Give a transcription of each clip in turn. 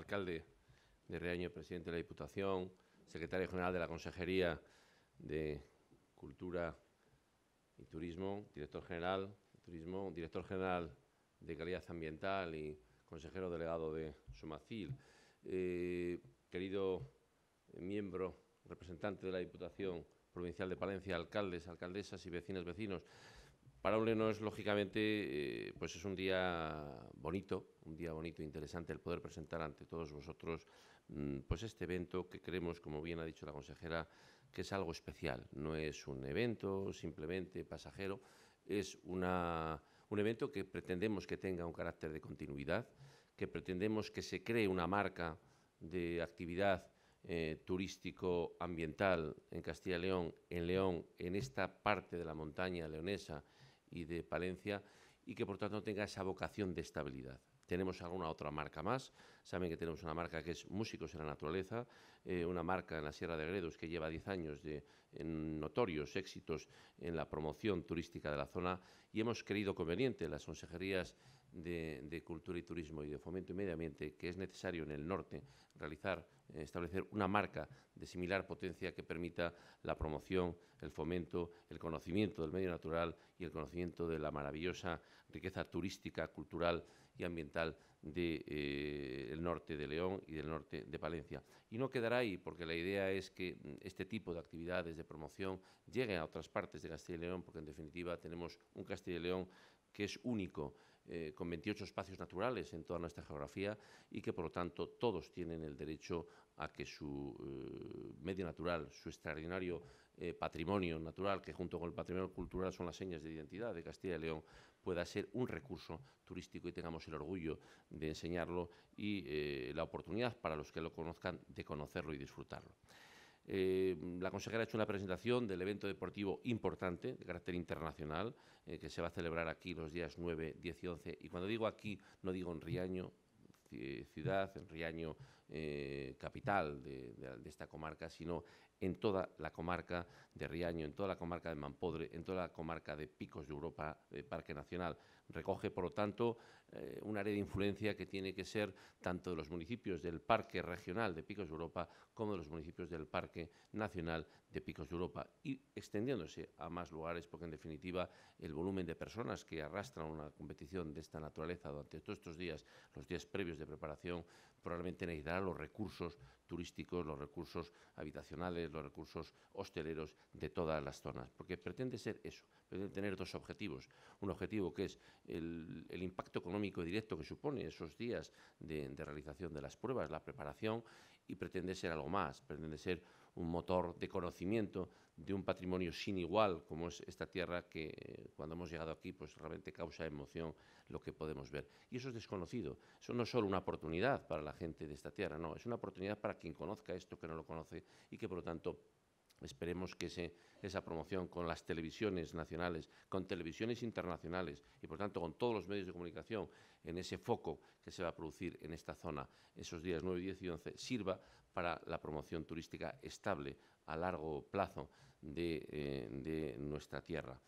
alcalde de Reaño, presidente de la Diputación, secretario general de la Consejería de Cultura y Turismo, director general de Turismo, director general de Calidad Ambiental y consejero delegado de Sumacil. Eh, querido miembro, representante de la Diputación Provincial de Palencia, alcaldes, alcaldesas y vecinas, vecinos, para un es, lógicamente, eh, pues es un día bonito, un día bonito, e interesante el poder presentar ante todos vosotros mm, pues este evento que creemos, como bien ha dicho la consejera, que es algo especial. No es un evento simplemente pasajero, es una, un evento que pretendemos que tenga un carácter de continuidad, que pretendemos que se cree una marca de actividad eh, turístico-ambiental en Castilla y León, en León, en esta parte de la montaña leonesa y de Palencia y que por tanto tenga esa vocación de estabilidad. Tenemos alguna otra marca más. Saben que tenemos una marca que es Músicos en la Naturaleza, eh, una marca en la Sierra de Gredos que lleva 10 años de notorios éxitos en la promoción turística de la zona y hemos creído conveniente las consejerías de, de, Cultura y Turismo y de Fomento y Medio Ambiente que es necesario en el norte realizar, eh, establecer una marca de similar potencia que permita la promoción, el fomento, el conocimiento del medio natural y el conocimiento de la maravillosa riqueza turística, cultural ambiental del eh, norte de León y del norte de Palencia. Y no quedará ahí, porque la idea es que mm, este tipo de actividades de promoción lleguen a otras partes de Castilla y León, porque en definitiva tenemos un Castilla y León que es único, eh, con 28 espacios naturales en toda nuestra geografía y que, por lo tanto, todos tienen el derecho a que su eh, medio natural, su extraordinario eh, patrimonio natural, que junto con el patrimonio cultural son las señas de identidad de Castilla y León, pueda ser un recurso turístico y tengamos el orgullo de enseñarlo y eh, la oportunidad para los que lo conozcan de conocerlo y disfrutarlo. Eh, la consejera ha hecho una presentación del evento deportivo importante, de carácter internacional, que se va a celebrar aquí los días 9, 10 y 11. Y cuando digo aquí, no digo en Riaño ciudad, en Riaño capital de, de, esta comarca, sino en toda la comarca de Riaño, en toda la comarca de Mampodre, en toda la comarca de Picos de Europa, de eh, Parque Nacional. Recoge, por lo tanto, eh, un área de influencia que tiene que ser tanto de los municipios del Parque Regional de Picos de Europa como de los municipios del Parque Nacional de Picos de Europa y extendiéndose a más lugares porque, en definitiva, el volumen de personas que arrastran una competición de esta naturaleza durante todos estos días, los días previos de preparación, probablemente necesitará los recursos turísticos, los recursos habitacionales, los recursos hosteleros de todas las zonas, porque pretende ser eso, pretende tener dos objetivos. Un objetivo que es el, impacto económico directo que supone esos días de, de realización de las pruebas, la preparación, y pretende ser algo más, pretende ser un motor de conocimiento, de un patrimonio sin igual, como es esta tierra que eh, cuando hemos llegado aquí, pues realmente causa emoción lo que podemos ver. Y eso es desconocido. Eso no es solo una oportunidad para la gente de esta tierra, no, es una oportunidad para quien conozca esto que no lo conoce y que por lo tanto Esperemos que esa promoción con las televisiones nacionales, con televisiones internacionales y, por tanto, con todos los medios de comunicación en ese foco que se va a producir en esta zona esos días 9, 10 y 11 sirva para la promoción turística estable a largo plazo de eh, nuestra tierra.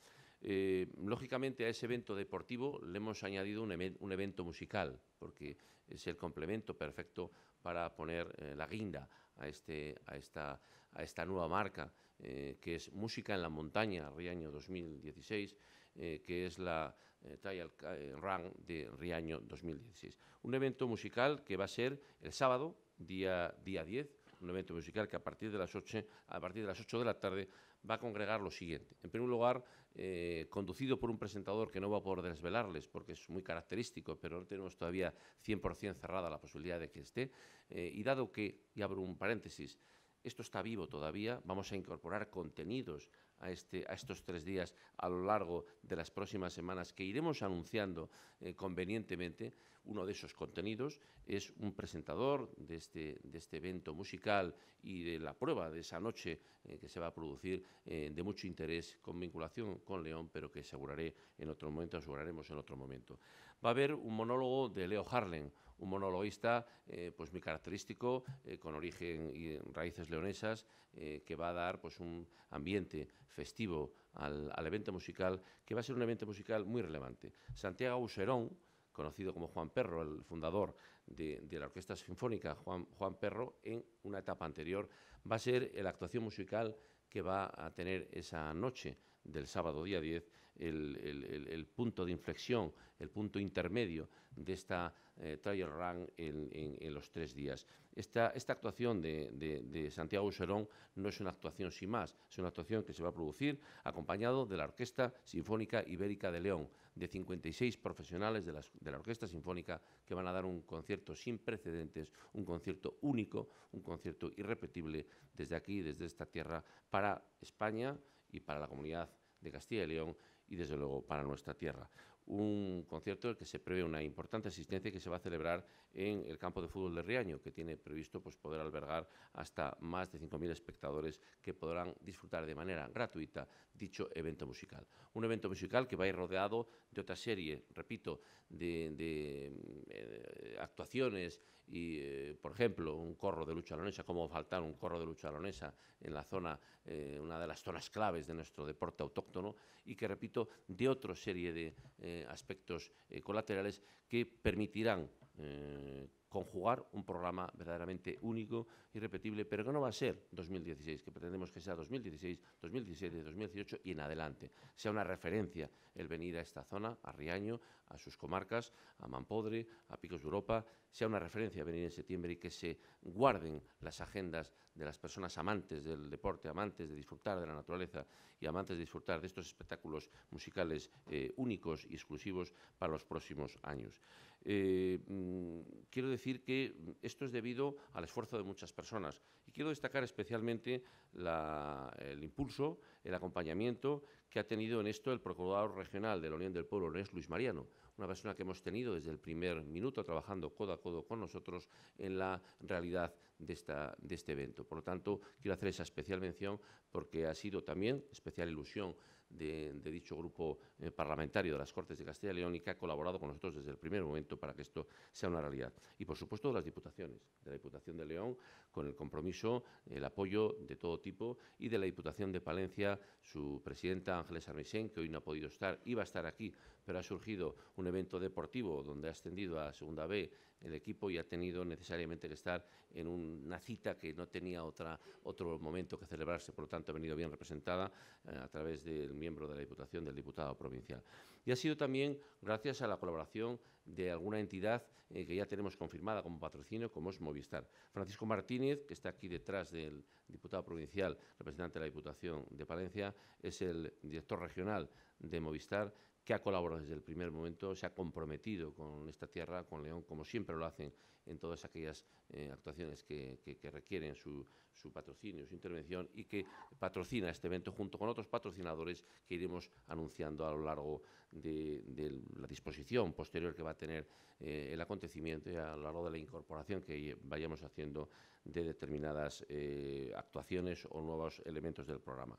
Eh, lógicamente a ese evento deportivo le hemos añadido un, evento musical, porque es el complemento perfecto para poner eh, la guinda a, este, a, esta, nueva marca, eh, que es Música en la Montaña, Riaño 2016, que es la Trial Run de Riaño 2016. Un evento musical que va a ser el sábado, día, día 10, un evento musical que a partir de las 8, a partir de, las 8 de la tarde va a congregar lo siguiente. En primer lugar, eh, conducido por un presentador que no va a poder desvelarles porque es muy característico, pero no tenemos todavía 100% cerrada la posibilidad de que esté. Eh, y dado que, y abro un paréntesis, esto está vivo todavía, vamos a incorporar contenidos este, a, estos tres días a lo largo de las próximas semanas que iremos anunciando eh, convenientemente. Uno de esos contenidos es un presentador este, de este, evento musical y de la prueba de esa noche eh, que se va a producir eh, de mucho interés con vinculación con León, pero que aseguraré en otro momento, aseguraremos en otro momento. Va a haber un monólogo de Leo Harlen un monologuista eh, pues muy característico, eh, con origen y raíces leonesas, eh, que va a dar pues un ambiente festivo al, evento musical, que va a ser un evento musical muy relevante. Santiago Userón, conocido como Juan Perro, el fundador de, la Orquesta Sinfónica Juan, Perro, en una etapa anterior, va a ser la actuación musical que va a tener esa noche del sábado día 10 el, punto de inflexión, el punto intermedio de esta eh, run en, los tres días. Esta, actuación de, Santiago Serón no es una actuación sin más, es una actuación que se va a producir acompañado de la Orquesta Sinfónica Ibérica de León, de 56 profesionales de la Orquesta Sinfónica que van a dar un concierto sin precedentes, un concierto único, un concierto irrepetible desde aquí, desde esta tierra, para España y para la comunidad de Castilla y León y desde luego para nuestra tierra un concierto el que se prevé una importante asistencia que se va a celebrar en el campo de fútbol de Riaño, que tiene previsto pues, poder albergar hasta más de 5.000 espectadores que podrán disfrutar de manera gratuita dicho evento musical. Un evento musical que va a ir rodeado de otra serie, repito, de, eh, actuaciones y, eh, por ejemplo, un corro de lucha alonesa, como faltar un corro de lucha alonesa en la zona, eh, una de las zonas claves de nuestro deporte autóctono y que, repito, de otra serie de eh, aspectos eh, colaterales que permitirán eh, conjugar un programa verdaderamente único, repetible, pero que no va a ser 2016, que pretendemos que sea 2016, 2017, 2018 y en adelante. Sea una referencia el venir a esta zona, a Riaño, a sus comarcas, a Mampodre, a Picos de Europa, sea una referencia venir en septiembre y que se guarden las agendas de las personas amantes del deporte, amantes de disfrutar de la naturaleza y amantes de disfrutar de estos espectáculos musicales eh, únicos y exclusivos para los próximos años. Eh, mm, quiero decir que esto es debido al esfuerzo de muchas personas y quiero destacar especialmente el impulso, el acompañamiento que ha tenido en esto el procurador regional de la Unión del Pueblo, Luis Mariano, una persona que hemos tenido desde el primer minuto trabajando codo a codo con nosotros en la realidad de, esta, de este evento. Por lo tanto, quiero hacer esa especial mención porque ha sido también especial ilusión de, dicho grupo eh, parlamentario de las Cortes de Castilla y León y que ha colaborado con nosotros desde el primer momento para que esto sea una realidad. Y, por supuesto, las diputaciones, de la Diputación de León, con el compromiso, el apoyo de todo tipo y de la Diputación de Palencia, su presidenta Ángeles Armisen, que hoy no ha podido estar, iba a estar aquí, pero ha surgido un evento deportivo donde ha ascendido a Segunda B el equipo y ha tenido necesariamente que estar en una cita que no tenía otra, otro momento que celebrarse, por lo tanto ha venido bien representada eh, a través del miembro de la Diputación, del diputado provincial. Y ha sido también gracias a la colaboración de alguna entidad eh, que ya tenemos confirmada como patrocinio, como es Movistar. Francisco Martínez, que está aquí detrás del diputado provincial, representante de la Diputación de Palencia, es el director regional de Movistar que ha colaborado desde el primer momento, se ha comprometido con esta tierra, con León, como siempre lo hacen en todas aquellas eh, actuaciones que, requieren su, patrocinio, su intervención y que patrocina este evento junto con otros patrocinadores que iremos anunciando a lo largo de, la disposición posterior que va a tener eh, el acontecimiento y a lo largo de la incorporación que vayamos haciendo de determinadas eh, actuaciones o nuevos elementos del programa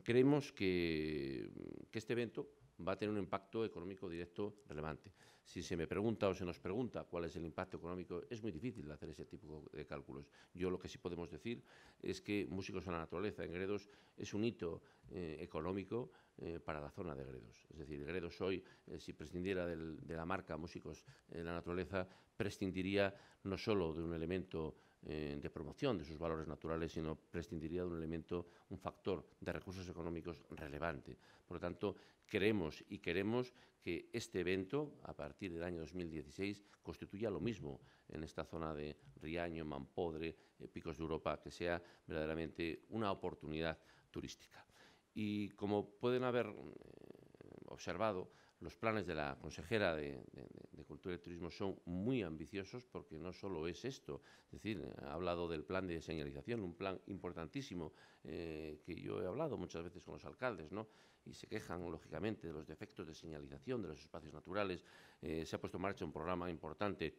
creemos que, este evento va a tener un impacto económico directo relevante. Si se me pregunta o se nos pregunta cuál es el impacto económico, es muy difícil hacer ese tipo de cálculos. Yo lo que sí podemos decir es que Músicos en la Naturaleza en Gredos es un hito eh, económico eh, para la zona de Gredos. Es decir, Gredos hoy, eh, si prescindiera de la marca Músicos en la Naturaleza, prescindiría no solo de un elemento eh, de promoción de sus valores naturales, sino prescindiría de un elemento, un factor de recursos económicos relevante. Por lo tanto, creemos y queremos que este evento, a partir del año 2016, constituya lo mismo en esta zona de Riaño, Mampodre, eh, Picos de Europa, que sea verdaderamente una oportunidad turística. Y como pueden haber eh, observado, los planes de la consejera de, Cultura y Turismo son muy ambiciosos porque no solo es esto, es decir, ha hablado del plan de señalización, un plan importantísimo eh, que yo he hablado muchas veces con los alcaldes, ¿no? Y se quejan, lógicamente, de los defectos de señalización de los espacios naturales. Eh, se ha puesto en marcha un programa importante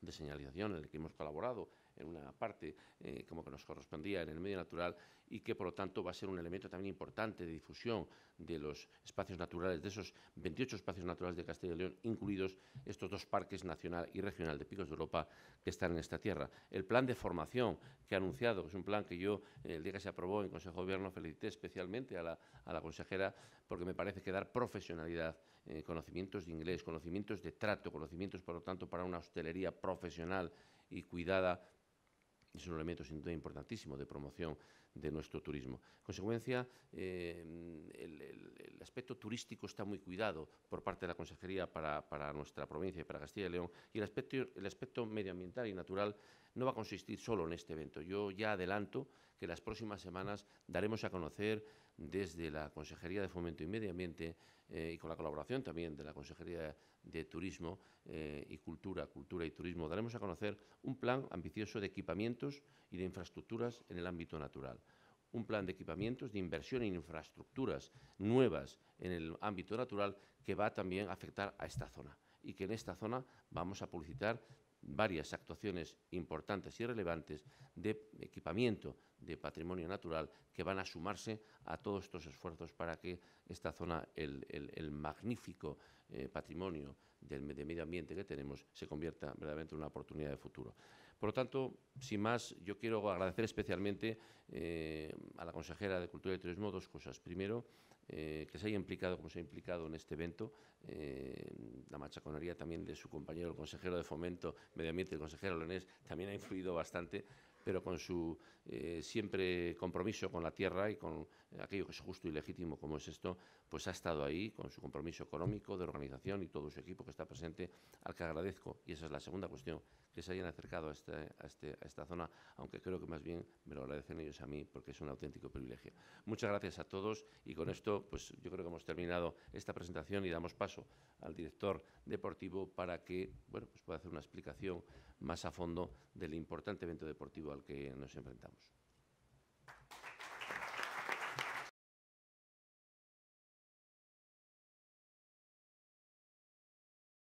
de señalización en el que hemos colaborado en una parte eh, como que nos correspondía en el medio natural y que por lo tanto va a ser un elemento también importante de difusión de los espacios naturales, de esos 28 espacios naturales de Castilla y León, incluidos estos dos parques nacional y regional de Picos de Europa que están en esta tierra. El plan de formación que ha anunciado, que es un plan que yo eh, el día que se aprobó en Consejo de Gobierno felicité especialmente a la, consejera porque me parece que dar profesionalidad, eh, conocimientos de inglés, conocimientos de trato, conocimientos por lo tanto para una hostelería profesional y cuidada es un elemento sin duda importantísimo de promoción de nuestro turismo. En consecuencia, eh, el, aspecto turístico está muy cuidado por parte de la Consejería para, nuestra provincia y para Castilla y León, y el aspecto, medioambiental y natural no va a consistir solo en este evento. Yo ya adelanto que las próximas semanas daremos a conocer desde la Consejería de Fomento y Medio Ambiente eh, y con la colaboración también de la Consejería de de Turismo eh, y Cultura, Cultura y Turismo, daremos a conocer un plan ambicioso de equipamientos y de infraestructuras en el ámbito natural. Un plan de equipamientos, de inversión en infraestructuras nuevas en el ámbito natural que va también a afectar a esta zona y que en esta zona vamos a publicitar varias actuaciones importantes y relevantes de equipamiento de patrimonio natural que van a sumarse a todos estos esfuerzos para que esta zona, el, magnífico eh, patrimonio del, de medio ambiente que tenemos, se convierta verdaderamente en una oportunidad de futuro. Por lo tanto, sin más, yo quiero agradecer especialmente eh, a la consejera de Cultura y Turismo dos cosas. Primero, eh, que se haya implicado, como se ha implicado en este evento, eh, la machaconería también de su compañero, el consejero de Fomento, Medio Ambiente, el consejero Leonés, también ha influido bastante, pero con su eh, siempre compromiso con la tierra y con aquello que es justo y legítimo como es esto, pues ha estado ahí con su compromiso económico, de organización y todo su equipo que está presente, al que agradezco. Y esa es la segunda cuestión, que se hayan acercado a, este, este, a esta zona, aunque creo que más bien me lo agradecen ellos a mí porque es un auténtico privilegio. Muchas gracias a todos y con esto pues yo creo que hemos terminado esta presentación y damos paso al director deportivo para que bueno, pues pueda hacer una explicación más a fondo del importante evento deportivo al que nos enfrentamos.